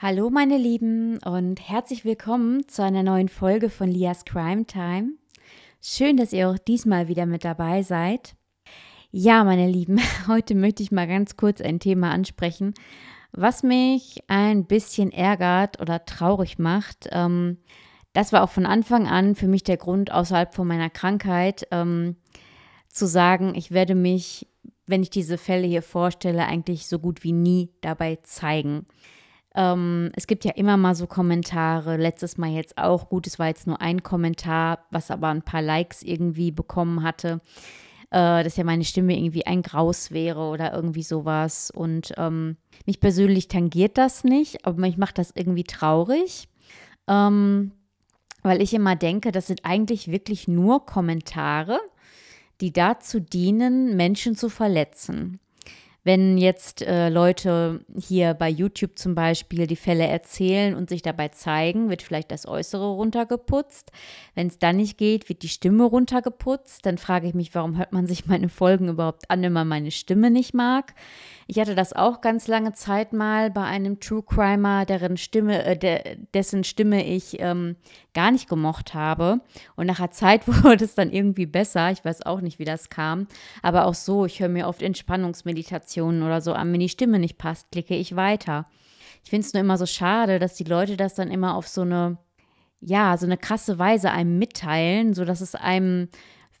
Hallo meine Lieben und herzlich willkommen zu einer neuen Folge von Lias Crime Time. Schön, dass ihr auch diesmal wieder mit dabei seid. Ja, meine Lieben, heute möchte ich mal ganz kurz ein Thema ansprechen, was mich ein bisschen ärgert oder traurig macht. Ähm, das war auch von Anfang an für mich der Grund außerhalb von meiner Krankheit, ähm, zu sagen, ich werde mich, wenn ich diese Fälle hier vorstelle, eigentlich so gut wie nie dabei zeigen. Ähm, es gibt ja immer mal so Kommentare, letztes Mal jetzt auch, gut, es war jetzt nur ein Kommentar, was aber ein paar Likes irgendwie bekommen hatte, äh, dass ja meine Stimme irgendwie ein Graus wäre oder irgendwie sowas. Und ähm, mich persönlich tangiert das nicht, aber mich macht das irgendwie traurig. Ähm, weil ich immer denke, das sind eigentlich wirklich nur Kommentare, die dazu dienen, Menschen zu verletzen. Wenn jetzt äh, Leute hier bei YouTube zum Beispiel die Fälle erzählen und sich dabei zeigen, wird vielleicht das Äußere runtergeputzt. Wenn es dann nicht geht, wird die Stimme runtergeputzt. Dann frage ich mich, warum hört man sich meine Folgen überhaupt an, wenn man meine Stimme nicht mag? Ich hatte das auch ganz lange Zeit mal bei einem True Crimer, deren Stimme, äh, de, dessen Stimme ich ähm, gar nicht gemocht habe. Und nach einer Zeit wurde es dann irgendwie besser. Ich weiß auch nicht, wie das kam. Aber auch so, ich höre mir oft Entspannungsmeditationen oder so an. Wenn die Stimme nicht passt, klicke ich weiter. Ich finde es nur immer so schade, dass die Leute das dann immer auf so eine, ja, so eine krasse Weise einem mitteilen, sodass es einem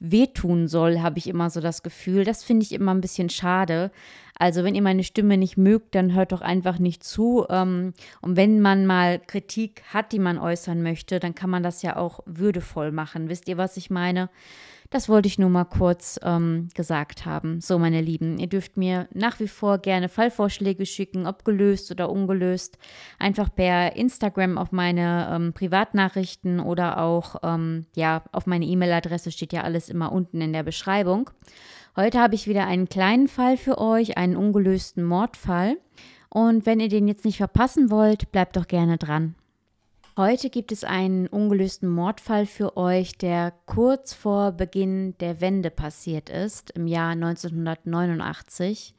wehtun soll, habe ich immer so das Gefühl. Das finde ich immer ein bisschen schade. Also wenn ihr meine Stimme nicht mögt, dann hört doch einfach nicht zu. Ähm, und wenn man mal Kritik hat, die man äußern möchte, dann kann man das ja auch würdevoll machen. Wisst ihr, was ich meine? Das wollte ich nur mal kurz ähm, gesagt haben. So, meine Lieben, ihr dürft mir nach wie vor gerne Fallvorschläge schicken, ob gelöst oder ungelöst. Einfach per Instagram auf meine ähm, Privatnachrichten oder auch ähm, ja, auf meine E-Mail-Adresse steht ja alles immer unten in der Beschreibung. Heute habe ich wieder einen kleinen Fall für euch, einen ungelösten Mordfall. Und wenn ihr den jetzt nicht verpassen wollt, bleibt doch gerne dran. Heute gibt es einen ungelösten Mordfall für euch, der kurz vor Beginn der Wende passiert ist, im Jahr 1989.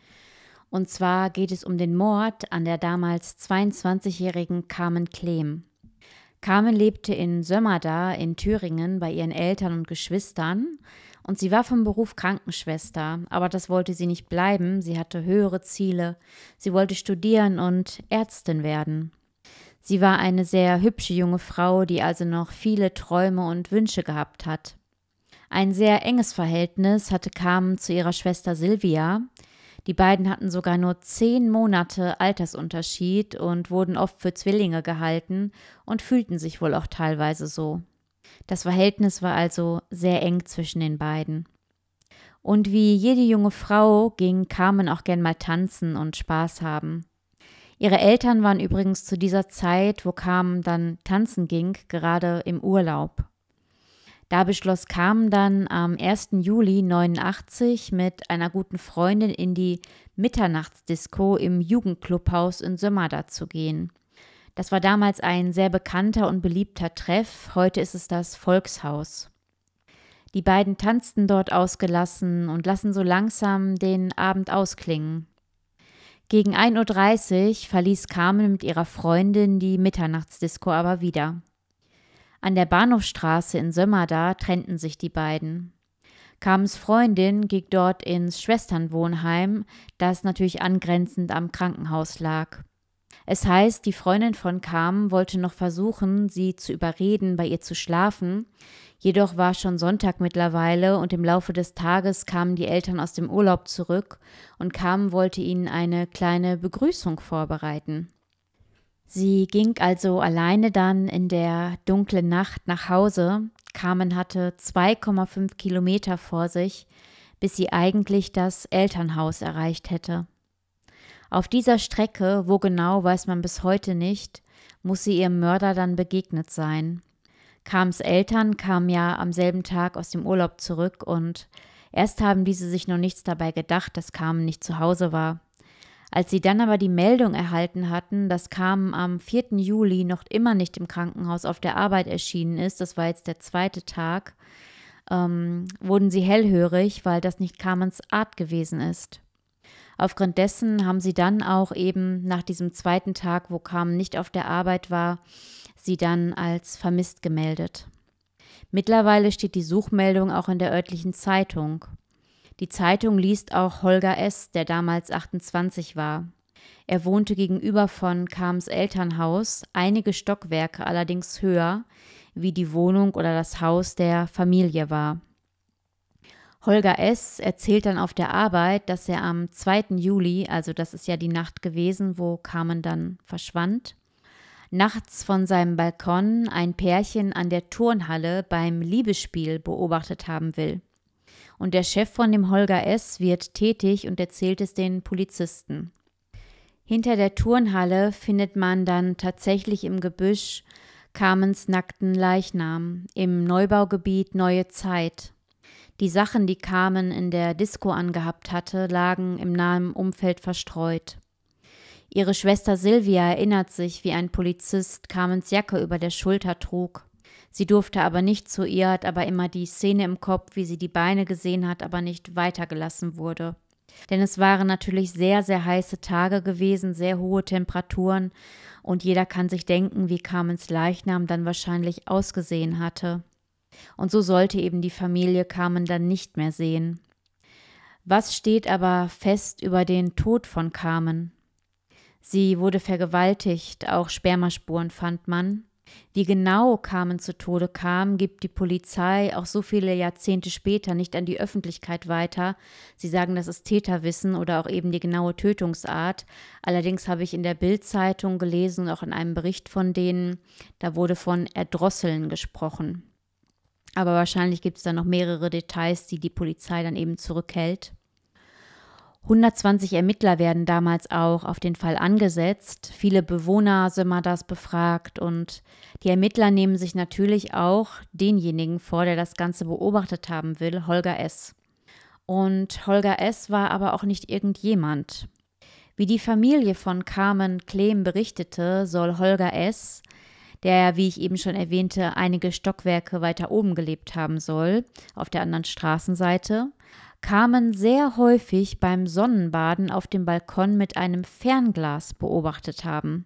Und zwar geht es um den Mord an der damals 22-jährigen Carmen Klem. Carmen lebte in Sömmerda in Thüringen bei ihren Eltern und Geschwistern und sie war vom Beruf Krankenschwester, aber das wollte sie nicht bleiben, sie hatte höhere Ziele, sie wollte studieren und Ärztin werden. Sie war eine sehr hübsche junge Frau, die also noch viele Träume und Wünsche gehabt hat. Ein sehr enges Verhältnis hatte Carmen zu ihrer Schwester Silvia. Die beiden hatten sogar nur zehn Monate Altersunterschied und wurden oft für Zwillinge gehalten und fühlten sich wohl auch teilweise so. Das Verhältnis war also sehr eng zwischen den beiden. Und wie jede junge Frau ging Carmen auch gern mal tanzen und Spaß haben. Ihre Eltern waren übrigens zu dieser Zeit, wo Carmen dann tanzen ging, gerade im Urlaub. Da beschloss Carmen dann am 1. Juli 89 mit einer guten Freundin in die Mitternachtsdisco im Jugendclubhaus in Sömmerda zu gehen. Das war damals ein sehr bekannter und beliebter Treff, heute ist es das Volkshaus. Die beiden tanzten dort ausgelassen und lassen so langsam den Abend ausklingen. Gegen 1.30 Uhr verließ Carmen mit ihrer Freundin die Mitternachtsdisco aber wieder. An der Bahnhofstraße in Sömmerda trennten sich die beiden. Carmens Freundin ging dort ins Schwesternwohnheim, das natürlich angrenzend am Krankenhaus lag. Es heißt, die Freundin von Carmen wollte noch versuchen, sie zu überreden, bei ihr zu schlafen. Jedoch war schon Sonntag mittlerweile und im Laufe des Tages kamen die Eltern aus dem Urlaub zurück und Carmen wollte ihnen eine kleine Begrüßung vorbereiten. Sie ging also alleine dann in der dunklen Nacht nach Hause. Carmen hatte 2,5 Kilometer vor sich, bis sie eigentlich das Elternhaus erreicht hätte. Auf dieser Strecke, wo genau weiß man bis heute nicht, muss sie ihrem Mörder dann begegnet sein. Kams Eltern kamen ja am selben Tag aus dem Urlaub zurück und erst haben diese sich noch nichts dabei gedacht, dass Carmen nicht zu Hause war. Als sie dann aber die Meldung erhalten hatten, dass Carmen am 4. Juli noch immer nicht im Krankenhaus auf der Arbeit erschienen ist, das war jetzt der zweite Tag, ähm, wurden sie hellhörig, weil das nicht Carmens Art gewesen ist. Aufgrund dessen haben sie dann auch eben nach diesem zweiten Tag, wo Carmen nicht auf der Arbeit war, sie dann als vermisst gemeldet. Mittlerweile steht die Suchmeldung auch in der örtlichen Zeitung. Die Zeitung liest auch Holger S., der damals 28 war. Er wohnte gegenüber von Kams Elternhaus, einige Stockwerke allerdings höher, wie die Wohnung oder das Haus der Familie war. Holger S. erzählt dann auf der Arbeit, dass er am 2. Juli, also das ist ja die Nacht gewesen, wo Carmen dann verschwand, nachts von seinem Balkon ein Pärchen an der Turnhalle beim Liebesspiel beobachtet haben will. Und der Chef von dem Holger S. wird tätig und erzählt es den Polizisten. Hinter der Turnhalle findet man dann tatsächlich im Gebüsch Carmens nackten Leichnam im Neubaugebiet Neue Zeit die Sachen, die Carmen in der Disco angehabt hatte, lagen im nahen Umfeld verstreut. Ihre Schwester Sylvia erinnert sich, wie ein Polizist Carmens Jacke über der Schulter trug. Sie durfte aber nicht zu ihr, hat aber immer die Szene im Kopf, wie sie die Beine gesehen hat, aber nicht weitergelassen wurde. Denn es waren natürlich sehr, sehr heiße Tage gewesen, sehr hohe Temperaturen, und jeder kann sich denken, wie Carmens Leichnam dann wahrscheinlich ausgesehen hatte. Und so sollte eben die Familie Carmen dann nicht mehr sehen. Was steht aber fest über den Tod von Carmen? Sie wurde vergewaltigt, auch Spermaspuren fand man. Wie genau Carmen zu Tode kam, gibt die Polizei auch so viele Jahrzehnte später nicht an die Öffentlichkeit weiter. Sie sagen, das ist Täterwissen oder auch eben die genaue Tötungsart. Allerdings habe ich in der Bild-Zeitung gelesen und auch in einem Bericht von denen, da wurde von Erdrosseln gesprochen. Aber wahrscheinlich gibt es da noch mehrere Details, die die Polizei dann eben zurückhält. 120 Ermittler werden damals auch auf den Fall angesetzt. Viele Bewohner sind mal das befragt und die Ermittler nehmen sich natürlich auch denjenigen vor, der das Ganze beobachtet haben will, Holger S. Und Holger S. war aber auch nicht irgendjemand. Wie die Familie von Carmen Klehm berichtete, soll Holger S der, wie ich eben schon erwähnte, einige Stockwerke weiter oben gelebt haben soll, auf der anderen Straßenseite, kamen sehr häufig beim Sonnenbaden auf dem Balkon mit einem Fernglas beobachtet haben.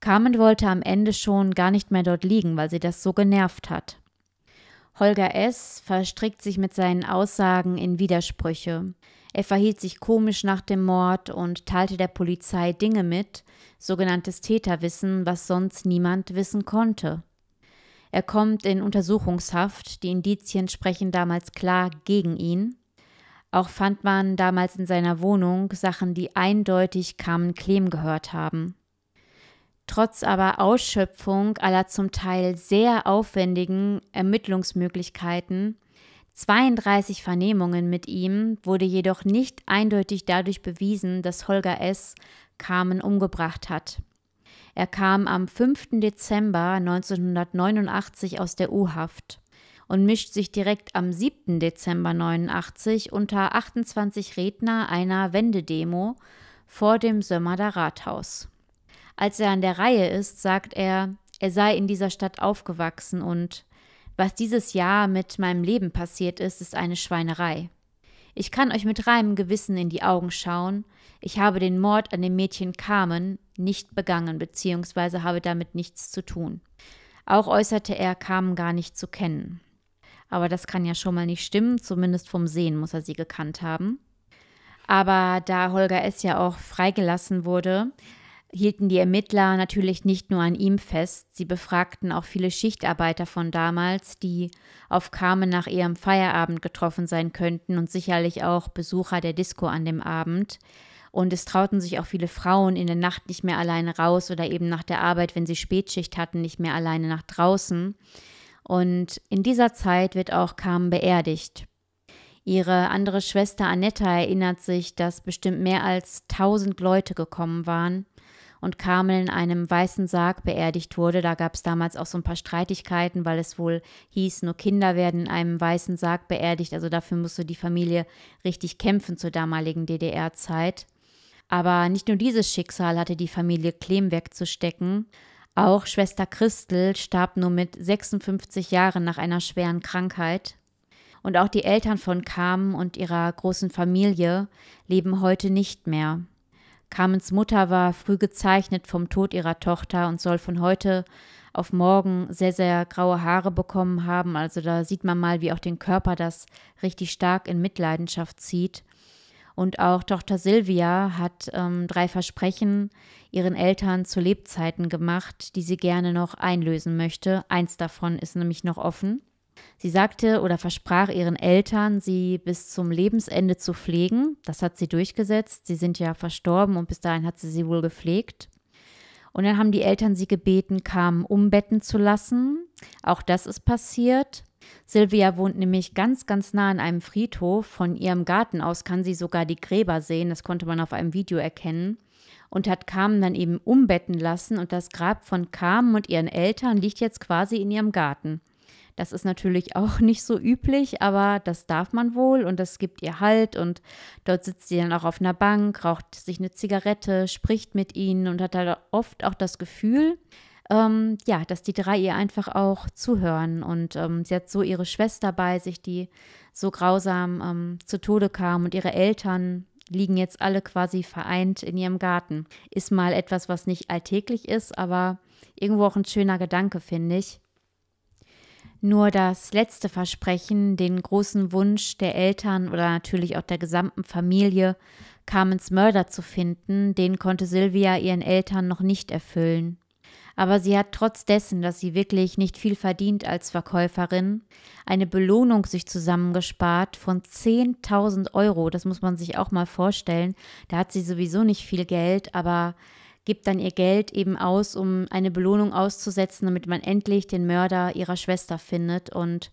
Carmen wollte am Ende schon gar nicht mehr dort liegen, weil sie das so genervt hat. Holger S. verstrickt sich mit seinen Aussagen in Widersprüche. Er verhielt sich komisch nach dem Mord und teilte der Polizei Dinge mit, sogenanntes Täterwissen, was sonst niemand wissen konnte. Er kommt in Untersuchungshaft, die Indizien sprechen damals klar gegen ihn. Auch fand man damals in seiner Wohnung Sachen, die eindeutig Carmen Klehm gehört haben. Trotz aber Ausschöpfung aller zum Teil sehr aufwendigen Ermittlungsmöglichkeiten 32 Vernehmungen mit ihm wurde jedoch nicht eindeutig dadurch bewiesen, dass Holger S. Carmen umgebracht hat. Er kam am 5. Dezember 1989 aus der U-Haft und mischt sich direkt am 7. Dezember 89 unter 28 Redner einer Wendedemo vor dem Sömmerder Rathaus. Als er an der Reihe ist, sagt er, er sei in dieser Stadt aufgewachsen und was dieses Jahr mit meinem Leben passiert ist, ist eine Schweinerei. Ich kann euch mit reinem Gewissen in die Augen schauen. Ich habe den Mord an dem Mädchen Carmen nicht begangen bzw. habe damit nichts zu tun. Auch äußerte er, Carmen gar nicht zu kennen. Aber das kann ja schon mal nicht stimmen, zumindest vom Sehen muss er sie gekannt haben. Aber da Holger S. ja auch freigelassen wurde, hielten die Ermittler natürlich nicht nur an ihm fest, sie befragten auch viele Schichtarbeiter von damals, die auf Carmen nach ihrem Feierabend getroffen sein könnten und sicherlich auch Besucher der Disco an dem Abend. Und es trauten sich auch viele Frauen in der Nacht nicht mehr alleine raus oder eben nach der Arbeit, wenn sie Spätschicht hatten, nicht mehr alleine nach draußen. Und in dieser Zeit wird auch Carmen beerdigt. Ihre andere Schwester Annetta erinnert sich, dass bestimmt mehr als tausend Leute gekommen waren und Carmel in einem weißen Sarg beerdigt wurde. Da gab es damals auch so ein paar Streitigkeiten, weil es wohl hieß, nur Kinder werden in einem weißen Sarg beerdigt. Also dafür musste die Familie richtig kämpfen zur damaligen DDR-Zeit. Aber nicht nur dieses Schicksal hatte die Familie Klem wegzustecken. Auch Schwester Christel starb nur mit 56 Jahren nach einer schweren Krankheit. Und auch die Eltern von Carmen und ihrer großen Familie leben heute nicht mehr. Carmens Mutter war früh gezeichnet vom Tod ihrer Tochter und soll von heute auf morgen sehr, sehr graue Haare bekommen haben. Also da sieht man mal, wie auch den Körper das richtig stark in Mitleidenschaft zieht. Und auch Tochter Silvia hat ähm, drei Versprechen ihren Eltern zu Lebzeiten gemacht, die sie gerne noch einlösen möchte. Eins davon ist nämlich noch offen. Sie sagte oder versprach ihren Eltern, sie bis zum Lebensende zu pflegen. Das hat sie durchgesetzt. Sie sind ja verstorben und bis dahin hat sie sie wohl gepflegt. Und dann haben die Eltern sie gebeten, Carmen umbetten zu lassen. Auch das ist passiert. Silvia wohnt nämlich ganz, ganz nah an einem Friedhof. Von ihrem Garten aus kann sie sogar die Gräber sehen. Das konnte man auf einem Video erkennen. Und hat Carmen dann eben umbetten lassen. Und das Grab von Carmen und ihren Eltern liegt jetzt quasi in ihrem Garten. Das ist natürlich auch nicht so üblich, aber das darf man wohl und das gibt ihr Halt. Und dort sitzt sie dann auch auf einer Bank, raucht sich eine Zigarette, spricht mit ihnen und hat halt oft auch das Gefühl, ähm, ja, dass die drei ihr einfach auch zuhören. Und ähm, sie hat so ihre Schwester bei sich, die so grausam ähm, zu Tode kam und ihre Eltern liegen jetzt alle quasi vereint in ihrem Garten. Ist mal etwas, was nicht alltäglich ist, aber irgendwo auch ein schöner Gedanke, finde ich. Nur das letzte Versprechen, den großen Wunsch der Eltern oder natürlich auch der gesamten Familie, Carmens Mörder zu finden, den konnte Sylvia ihren Eltern noch nicht erfüllen. Aber sie hat trotz dessen, dass sie wirklich nicht viel verdient als Verkäuferin, eine Belohnung sich zusammengespart von 10.000 Euro. Das muss man sich auch mal vorstellen. Da hat sie sowieso nicht viel Geld, aber gibt dann ihr Geld eben aus, um eine Belohnung auszusetzen, damit man endlich den Mörder ihrer Schwester findet. Und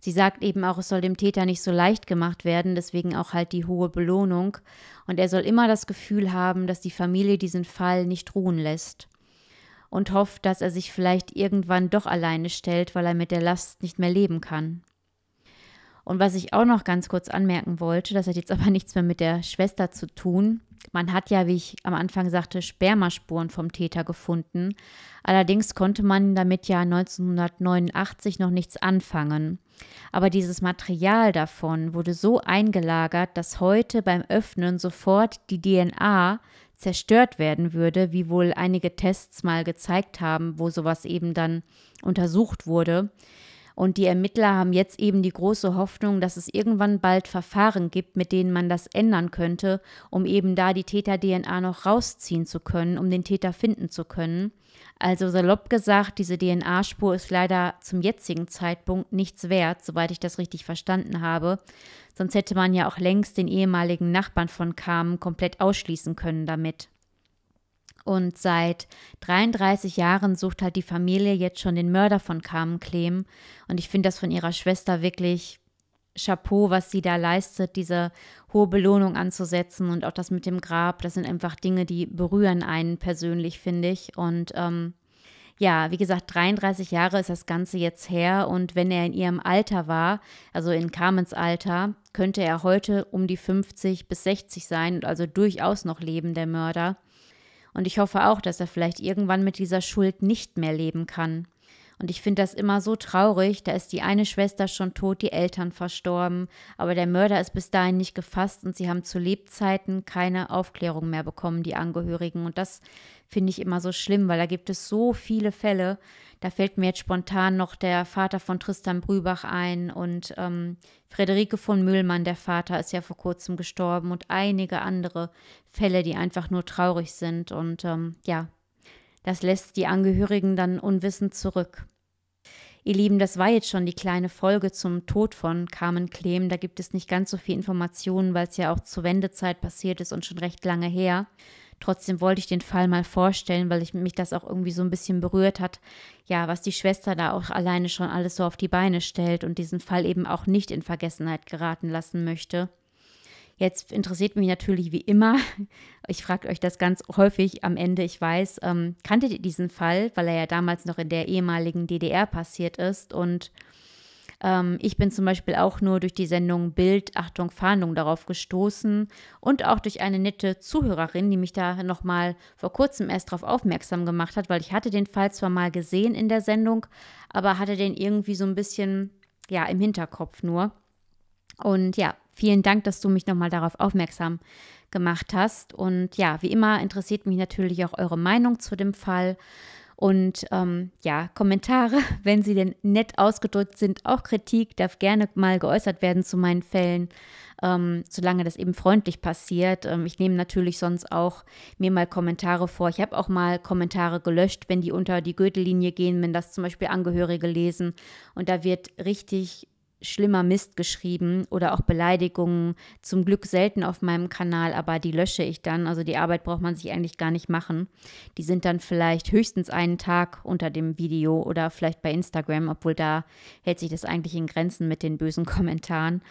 sie sagt eben auch, es soll dem Täter nicht so leicht gemacht werden, deswegen auch halt die hohe Belohnung. Und er soll immer das Gefühl haben, dass die Familie diesen Fall nicht ruhen lässt. Und hofft, dass er sich vielleicht irgendwann doch alleine stellt, weil er mit der Last nicht mehr leben kann. Und was ich auch noch ganz kurz anmerken wollte, das hat jetzt aber nichts mehr mit der Schwester zu tun. Man hat ja, wie ich am Anfang sagte, Spermaspuren vom Täter gefunden. Allerdings konnte man damit ja 1989 noch nichts anfangen. Aber dieses Material davon wurde so eingelagert, dass heute beim Öffnen sofort die DNA zerstört werden würde, wie wohl einige Tests mal gezeigt haben, wo sowas eben dann untersucht wurde. Und die Ermittler haben jetzt eben die große Hoffnung, dass es irgendwann bald Verfahren gibt, mit denen man das ändern könnte, um eben da die Täter-DNA noch rausziehen zu können, um den Täter finden zu können. Also salopp gesagt, diese DNA-Spur ist leider zum jetzigen Zeitpunkt nichts wert, soweit ich das richtig verstanden habe. Sonst hätte man ja auch längst den ehemaligen Nachbarn von Carmen komplett ausschließen können damit. Und seit 33 Jahren sucht halt die Familie jetzt schon den Mörder von Carmen Clem. Und ich finde das von ihrer Schwester wirklich Chapeau, was sie da leistet, diese hohe Belohnung anzusetzen und auch das mit dem Grab. Das sind einfach Dinge, die berühren einen persönlich, finde ich. Und ähm, ja, wie gesagt, 33 Jahre ist das Ganze jetzt her und wenn er in ihrem Alter war, also in Carmens Alter, könnte er heute um die 50 bis 60 sein und also durchaus noch leben, der Mörder. Und ich hoffe auch, dass er vielleicht irgendwann mit dieser Schuld nicht mehr leben kann. Und ich finde das immer so traurig, da ist die eine Schwester schon tot, die Eltern verstorben, aber der Mörder ist bis dahin nicht gefasst und sie haben zu Lebzeiten keine Aufklärung mehr bekommen, die Angehörigen. Und das finde ich immer so schlimm, weil da gibt es so viele Fälle. Da fällt mir jetzt spontan noch der Vater von Tristan Brübach ein und ähm, Frederike von Mühlmann, der Vater, ist ja vor kurzem gestorben und einige andere Fälle, die einfach nur traurig sind. Und ähm, ja, das lässt die Angehörigen dann unwissend zurück. Ihr Lieben, das war jetzt schon die kleine Folge zum Tod von Carmen Klehm. Da gibt es nicht ganz so viel Informationen, weil es ja auch zur Wendezeit passiert ist und schon recht lange her. Trotzdem wollte ich den Fall mal vorstellen, weil ich mich das auch irgendwie so ein bisschen berührt hat. Ja, was die Schwester da auch alleine schon alles so auf die Beine stellt und diesen Fall eben auch nicht in Vergessenheit geraten lassen möchte. Jetzt interessiert mich natürlich wie immer, ich frage euch das ganz häufig am Ende, ich weiß, ähm, kanntet ihr diesen Fall, weil er ja damals noch in der ehemaligen DDR passiert ist und ähm, ich bin zum Beispiel auch nur durch die Sendung Bild, Achtung, Fahndung darauf gestoßen und auch durch eine nette Zuhörerin, die mich da nochmal vor kurzem erst darauf aufmerksam gemacht hat, weil ich hatte den Fall zwar mal gesehen in der Sendung, aber hatte den irgendwie so ein bisschen, ja, im Hinterkopf nur. Und ja, vielen Dank, dass du mich nochmal darauf aufmerksam gemacht hast. Und ja, wie immer interessiert mich natürlich auch eure Meinung zu dem Fall. Und ähm, ja, Kommentare, wenn sie denn nett ausgedrückt sind, auch Kritik darf gerne mal geäußert werden zu meinen Fällen, ähm, solange das eben freundlich passiert. Ähm, ich nehme natürlich sonst auch mir mal Kommentare vor. Ich habe auch mal Kommentare gelöscht, wenn die unter die Gürtellinie gehen, wenn das zum Beispiel Angehörige lesen. Und da wird richtig schlimmer Mist geschrieben oder auch Beleidigungen. Zum Glück selten auf meinem Kanal, aber die lösche ich dann. Also die Arbeit braucht man sich eigentlich gar nicht machen. Die sind dann vielleicht höchstens einen Tag unter dem Video oder vielleicht bei Instagram, obwohl da hält sich das eigentlich in Grenzen mit den bösen Kommentaren.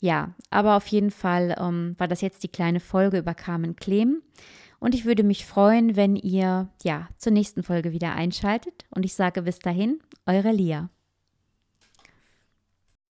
Ja, aber auf jeden Fall ähm, war das jetzt die kleine Folge über Carmen Klehm. Und ich würde mich freuen, wenn ihr ja zur nächsten Folge wieder einschaltet. Und ich sage bis dahin, eure Lia.